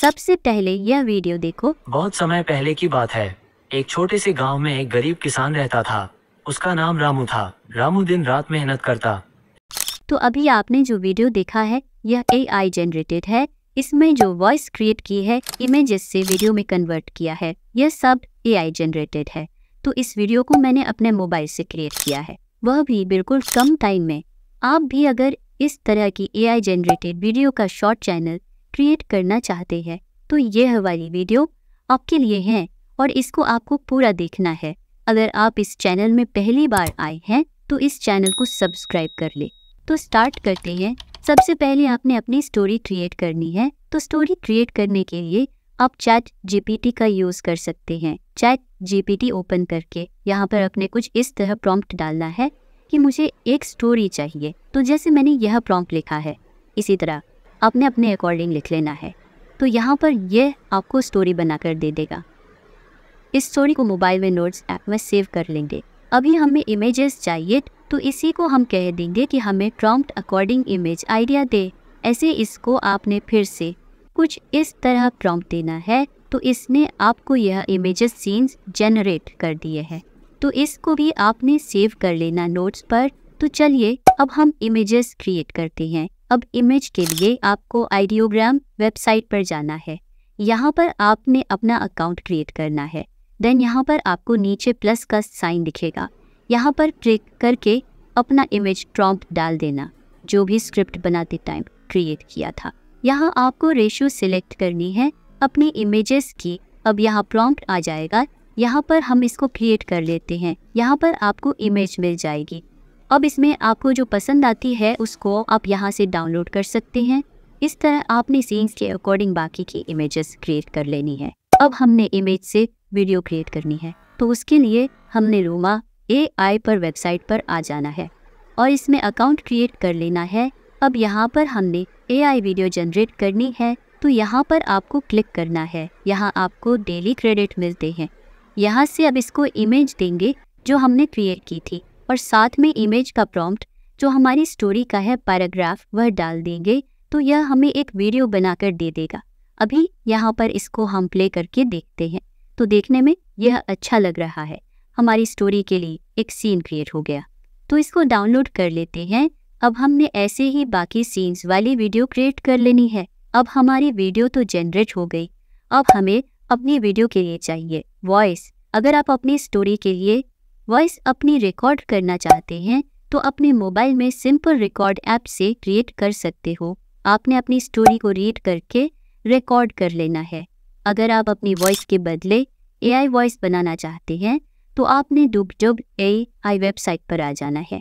सबसे पहले यह वीडियो देखो बहुत समय पहले की बात है एक छोटे से गांव में एक गरीब किसान रहता था उसका नाम रामू था रामू दिन रात मेहनत करता तो अभी आपने जो वीडियो देखा है यह आई जनरेटेड है इसमें जो वॉइस क्रिएट की है इमेजेस से वीडियो में कन्वर्ट किया है यह सब आई जनरेटेड है तो इस वीडियो को मैंने अपने मोबाइल से क्रिएट किया है वह भी बिल्कुल कम टाइम में आप भी अगर इस तरह की आई जनरेटेड वीडियो का शॉर्ट चैनल क्रिएट करना चाहते हैं तो यह हमारी वीडियो आपके लिए है और इसको आपको पूरा देखना है अगर आप इस चैनल में पहली बार आए हैं तो इस चैनल को सब्सक्राइब कर ले तो स्टार्ट करते हैं सबसे पहले आपने अपनी स्टोरी क्रिएट करनी है तो स्टोरी क्रिएट करने के लिए आप चैट जीपीटी का यूज़ कर सकते हैं चैट जीपीटी ओपन करके यहाँ पर अपने कुछ इस तरह प्रॉम्प्ट डालना है कि मुझे एक स्टोरी चाहिए तो जैसे मैंने यह प्रॉम्प्ट लिखा है इसी तरह आपने अपने अकॉर्डिंग लिख लेना है तो यहाँ पर यह आपको स्टोरी बना दे देगा इस स्टोरी को मोबाइल में नोट्स ऐप में सेव कर लेंगे अभी हमें इमेजेस चाहिए तो इसी को हम कह देंगे कि हमें प्रॉम्प्ट अकॉर्डिंग इमेज आइडिया दे ऐसे इसको आपने फिर से कुछ इस तरह प्रॉम्प्ट देना है तो इसने आपको यह इमेजेस सीन्स जनरेट कर दिए हैं तो इसको भी आपने सेव कर लेना नोट्स पर तो चलिए अब हम इमेजेस क्रिएट करते हैं अब इमेज के लिए आपको आइडियोग्राम वेबसाइट पर जाना है यहाँ पर आपने अपना अकाउंट क्रिएट करना है देन यहाँ पर आपको नीचे प्लस का साइन दिखेगा यहाँ पर क्लिक करके अपना इमेज ट्रॉम्प डाल देना जो भी स्क्रिप्ट बनाते टाइम क्रिएट किया था यहाँ आपको रेशियो सिलेक्ट करनी है अपने इमेजेस की अब यहाँ प्रॉम्प्ट आ जाएगा यहाँ पर हम इसको क्रिएट कर लेते हैं यहाँ पर आपको इमेज मिल जाएगी अब इसमें आपको जो पसंद आती है उसको आप यहाँ से डाउनलोड कर सकते हैं इस तरह आपने सीन्स के अकॉर्डिंग बाकी की इमेजेस क्रिएट कर लेनी है अब हमने इमेज से वीडियो क्रिएट करनी है तो उसके लिए हमने रोमा ए आई पर वेबसाइट पर आ जाना है और इसमें अकाउंट क्रिएट कर लेना है अब यहाँ पर हमने ए आई वीडियो जनरेट करनी है तो यहाँ पर आपको क्लिक करना है यहाँ आपको डेली क्रेडिट मिलते हैं यहाँ से अब इसको इमेज देंगे जो हमने क्रिएट की थी और साथ में इमेज का प्रॉम्प्ट जो हमारी स्टोरी का है पैराग्राफ वह डाल देंगे तो यह हमें एक वीडियो बनाकर दे देगा अभी यहाँ पर इसको हम प्ले करके देखते हैं तो देखने में यह अच्छा लग रहा है हमारी स्टोरी के लिए एक सीन क्रिएट हो गया तो इसको डाउनलोड कर लेते हैं अब हमने ऐसे ही बाकी सीन्स वाली वीडियो क्रिएट कर लेनी है अब हमारी वीडियो तो जनरेट हो गई अब हमें अपनी वीडियो के लिए चाहिए वॉइस अगर आप अपनी स्टोरी के लिए वॉइस अपनी रिकॉर्ड करना चाहते हैं तो अपने मोबाइल में सिंपल रिकॉर्ड ऐप से क्रिएट कर सकते हो आपने अपनी स्टोरी को रीड करके रिकॉर्ड कर लेना है अगर आप अपनी वॉइस के बदले एआई वॉइस बनाना चाहते हैं तो आपने डुब डुब ए आई वेबसाइट पर आ जाना है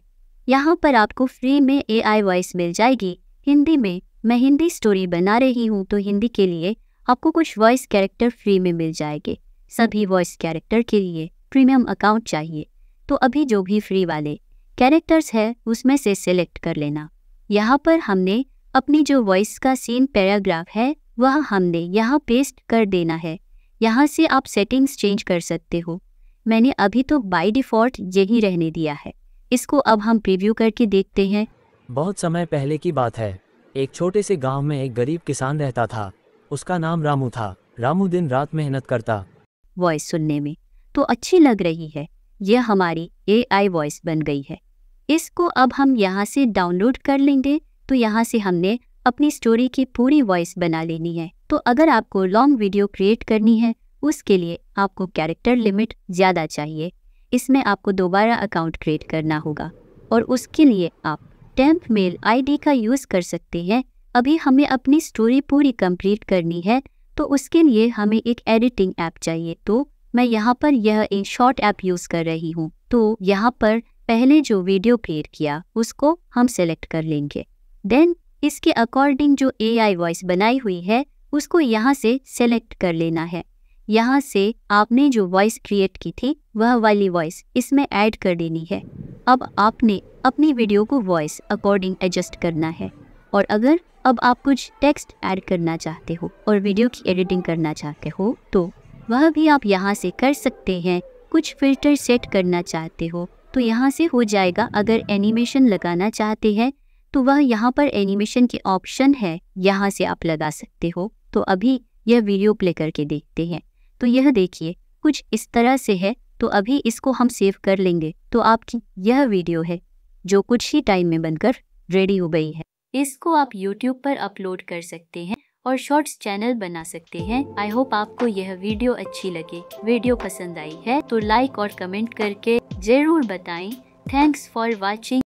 यहाँ पर आपको फ्री में ए आई वॉइस मिल जाएगी हिंदी में मैं हिंदी स्टोरी बना रही हूँ तो हिंदी के लिए आपको कुछ वॉइस कैरेक्टर फ्री में मिल जाएंगे सभी वॉइस कैरेक्टर के लिए प्रीमियम अकाउंट चाहिए तो अभी जो भी फ्री वाले कैरेक्टर्स है उसमें से सिलेक्ट कर लेना यहाँ पर हमने अपनी जो वॉइस का सीन पैराग्राफ है वह हमने यहाँ पेस्ट कर देना है यहाँ से आप सेटिंग्स चेंज कर सकते हो मैंने अभी तो बाय डिफ़ॉल्ट यही रहने दिया है इसको अब हम प्रीव्यू करके देखते हैं बहुत समय पहले की बात है एक छोटे से गांव में एक गरीब किसान रहता था उसका नाम रामू था रामू दिन रात मेहनत करता वॉइस सुनने में तो अच्छी लग रही है यह हमारी एआई वॉइस बन गई है इसको अब हम यहाँ से डाउनलोड कर लेंगे तो यहाँ से हमने अपनी स्टोरी की पूरी वॉइस बना लेनी है तो अगर आपको लॉन्ग वीडियो क्रिएट करनी है उसके लिए आपको कैरेक्टर लिमिट ज़्यादा चाहिए इसमें आपको दोबारा अकाउंट क्रिएट करना होगा और उसके लिए आप टेम्प मेल आईडी का यूज़ कर सकते हैं अभी हमें अपनी स्टोरी पूरी कंप्लीट करनी है तो उसके लिए हमें एक एडिटिंग ऐप चाहिए तो मैं यहाँ पर यह एक शॉर्ट ऐप यूज़ कर रही हूँ तो यहाँ पर पहले जो वीडियो प्लेट किया उसको हम सेलेक्ट कर लेंगे देन इसके अकॉर्डिंग जो एआई वॉइस बनाई हुई है उसको यहाँ से सेलेक्ट कर लेना है यहाँ से आपने जो वॉइस क्रिएट की थी वह वाली वॉइस इसमें ऐड कर देनी है अब आपने अपनी वीडियो को वॉइस अकॉर्डिंग एडजस्ट करना है और अगर अब आप कुछ टेक्स्ट ऐड करना चाहते हो और वीडियो की एडिटिंग करना चाहते हो तो वह भी आप यहाँ से कर सकते हैं कुछ फिल्टर सेट करना चाहते हो तो यहाँ से हो जाएगा अगर एनिमेशन लगाना चाहते हैं तो वह यहाँ पर एनिमेशन के ऑप्शन है यहाँ से आप लगा सकते हो तो अभी यह वीडियो प्ले करके देखते हैं तो यह देखिए कुछ इस तरह से है तो अभी इसको हम सेव कर लेंगे तो आपकी यह वीडियो है जो कुछ ही टाइम में बनकर रेडी हो गई है इसको आप YouTube पर अपलोड कर सकते हैं और शॉर्ट्स चैनल बना सकते हैं आई होप आपको यह वीडियो अच्छी लगे वीडियो पसंद आई है तो लाइक और कमेंट करके जरूर बताएं थैंक्स फॉर वॉचिंग